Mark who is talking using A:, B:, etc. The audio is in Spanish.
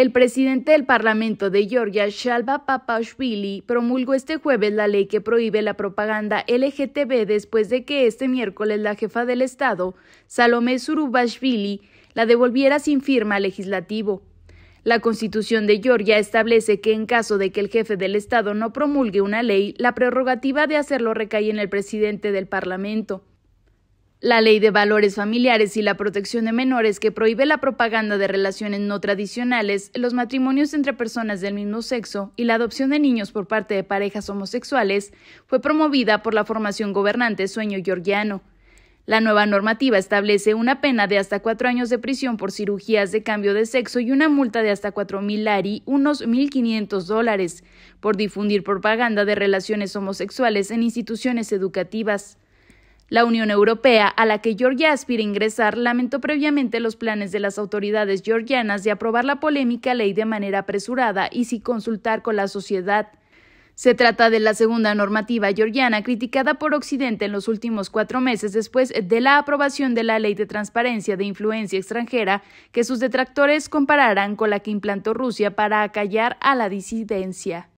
A: El presidente del Parlamento de Georgia, Shalva Papashvili, promulgó este jueves la ley que prohíbe la propaganda LGTB después de que este miércoles la jefa del Estado, Salomé Surubashvili, la devolviera sin firma legislativo. La Constitución de Georgia establece que en caso de que el jefe del Estado no promulgue una ley, la prerrogativa de hacerlo recae en el presidente del Parlamento. La Ley de Valores Familiares y la Protección de Menores, que prohíbe la propaganda de relaciones no tradicionales, los matrimonios entre personas del mismo sexo y la adopción de niños por parte de parejas homosexuales, fue promovida por la formación gobernante Sueño Georgiano. La nueva normativa establece una pena de hasta cuatro años de prisión por cirugías de cambio de sexo y una multa de hasta cuatro mil lari, unos quinientos dólares, por difundir propaganda de relaciones homosexuales en instituciones educativas. La Unión Europea, a la que Georgia aspira ingresar, lamentó previamente los planes de las autoridades georgianas de aprobar la polémica ley de manera apresurada y sin consultar con la sociedad. Se trata de la segunda normativa georgiana criticada por Occidente en los últimos cuatro meses después de la aprobación de la Ley de Transparencia de Influencia Extranjera, que sus detractores compararán con la que implantó Rusia para acallar a la disidencia.